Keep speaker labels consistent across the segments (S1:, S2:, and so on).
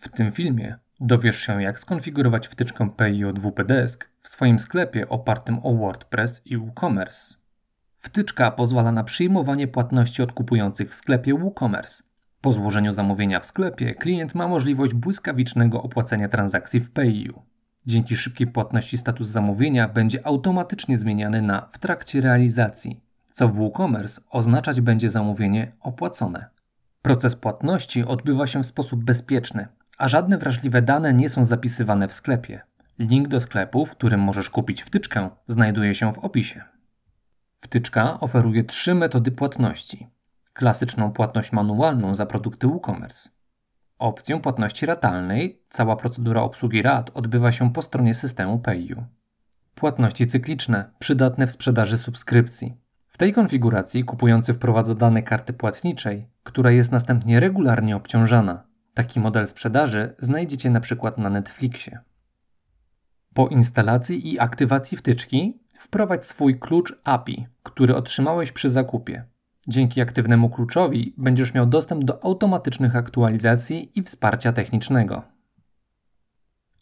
S1: W tym filmie dowiesz się, jak skonfigurować wtyczkę PIO2P Desk w swoim sklepie opartym o WordPress i WooCommerce. Wtyczka pozwala na przyjmowanie płatności od kupujących w sklepie WooCommerce. Po złożeniu zamówienia w sklepie klient ma możliwość błyskawicznego opłacenia transakcji w PayU. Dzięki szybkiej płatności status zamówienia będzie automatycznie zmieniany na w trakcie realizacji, co w WooCommerce oznaczać będzie zamówienie opłacone. Proces płatności odbywa się w sposób bezpieczny, a żadne wrażliwe dane nie są zapisywane w sklepie. Link do sklepu, w którym możesz kupić wtyczkę, znajduje się w opisie. Wtyczka oferuje trzy metody płatności: klasyczną płatność manualną za produkty WooCommerce, opcję płatności ratalnej cała procedura obsługi rat odbywa się po stronie systemu PayU, płatności cykliczne przydatne w sprzedaży subskrypcji. W tej konfiguracji kupujący wprowadza dane karty płatniczej, która jest następnie regularnie obciążana, Taki model sprzedaży znajdziecie na przykład na Netflixie. Po instalacji i aktywacji wtyczki wprowadź swój klucz API, który otrzymałeś przy zakupie. Dzięki aktywnemu kluczowi będziesz miał dostęp do automatycznych aktualizacji i wsparcia technicznego.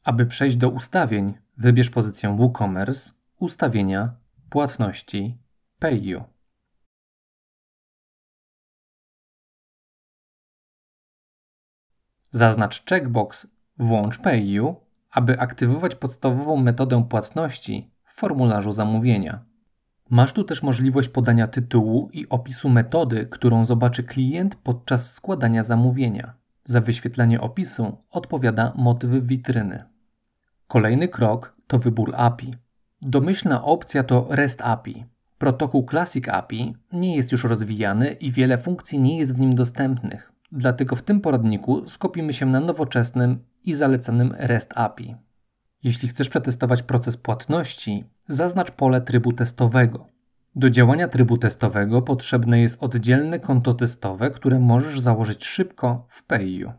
S1: Aby przejść do ustawień, wybierz pozycję WooCommerce, Ustawienia, Płatności, PayU. Zaznacz checkbox Włącz PayU, aby aktywować podstawową metodę płatności w formularzu zamówienia. Masz tu też możliwość podania tytułu i opisu metody, którą zobaczy klient podczas składania zamówienia. Za wyświetlenie opisu odpowiada motyw witryny. Kolejny krok to wybór API. Domyślna opcja to REST API. Protokół Classic API nie jest już rozwijany i wiele funkcji nie jest w nim dostępnych. Dlatego w tym poradniku skupimy się na nowoczesnym i zalecanym REST API. Jeśli chcesz przetestować proces płatności, zaznacz pole trybu testowego. Do działania trybu testowego potrzebne jest oddzielne konto testowe, które możesz założyć szybko w PayU.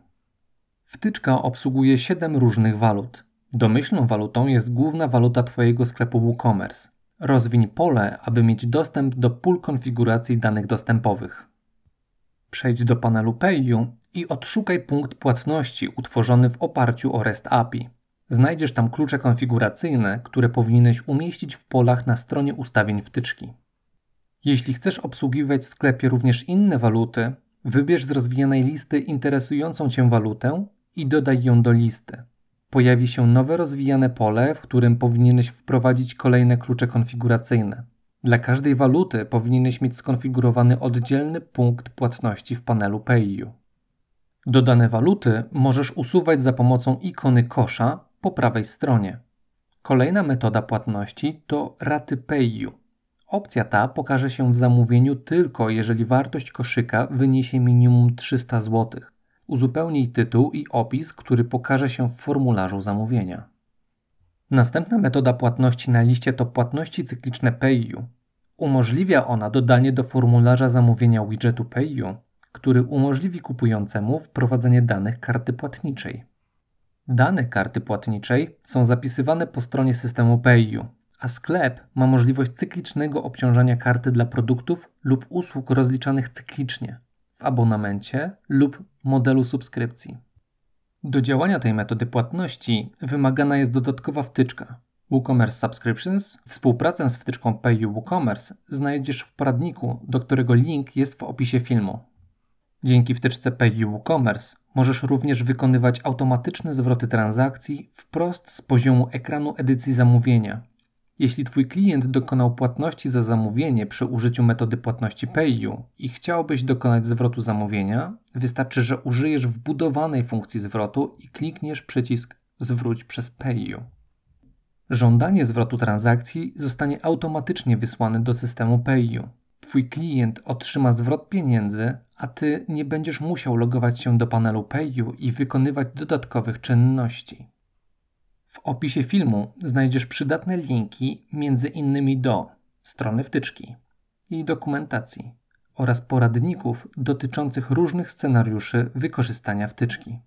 S1: Wtyczka obsługuje 7 różnych walut. Domyślną walutą jest główna waluta Twojego sklepu WooCommerce. Rozwiń pole, aby mieć dostęp do pól konfiguracji danych dostępowych. Przejdź do panelu Payu i odszukaj punkt płatności utworzony w oparciu o REST API. Znajdziesz tam klucze konfiguracyjne, które powinieneś umieścić w polach na stronie ustawień wtyczki. Jeśli chcesz obsługiwać w sklepie również inne waluty, wybierz z rozwijanej listy interesującą Cię walutę i dodaj ją do listy. Pojawi się nowe rozwijane pole, w którym powinieneś wprowadzić kolejne klucze konfiguracyjne. Dla każdej waluty powinieneś mieć skonfigurowany oddzielny punkt płatności w panelu PayU. Dodane waluty możesz usuwać za pomocą ikony kosza po prawej stronie. Kolejna metoda płatności to raty PayU. Opcja ta pokaże się w zamówieniu tylko jeżeli wartość koszyka wyniesie minimum 300 zł. Uzupełnij tytuł i opis, który pokaże się w formularzu zamówienia. Następna metoda płatności na liście to płatności cykliczne PayU. Umożliwia ona dodanie do formularza zamówienia widgetu PayU, który umożliwi kupującemu wprowadzenie danych karty płatniczej. Dane karty płatniczej są zapisywane po stronie systemu PayU, a sklep ma możliwość cyklicznego obciążania karty dla produktów lub usług rozliczanych cyklicznie w abonamencie lub modelu subskrypcji. Do działania tej metody płatności wymagana jest dodatkowa wtyczka. WooCommerce Subscriptions, współpracę z wtyczką PayU WooCommerce znajdziesz w poradniku, do którego link jest w opisie filmu. Dzięki wtyczce PayU WooCommerce możesz również wykonywać automatyczne zwroty transakcji wprost z poziomu ekranu edycji zamówienia. Jeśli Twój klient dokonał płatności za zamówienie przy użyciu metody płatności PayU i chciałbyś dokonać zwrotu zamówienia, wystarczy, że użyjesz wbudowanej funkcji zwrotu i klikniesz przycisk Zwróć przez PayU. Żądanie zwrotu transakcji zostanie automatycznie wysłane do systemu PayU. Twój klient otrzyma zwrot pieniędzy, a Ty nie będziesz musiał logować się do panelu PayU i wykonywać dodatkowych czynności. W opisie filmu znajdziesz przydatne linki między innymi do strony wtyczki, jej dokumentacji oraz poradników dotyczących różnych scenariuszy wykorzystania wtyczki.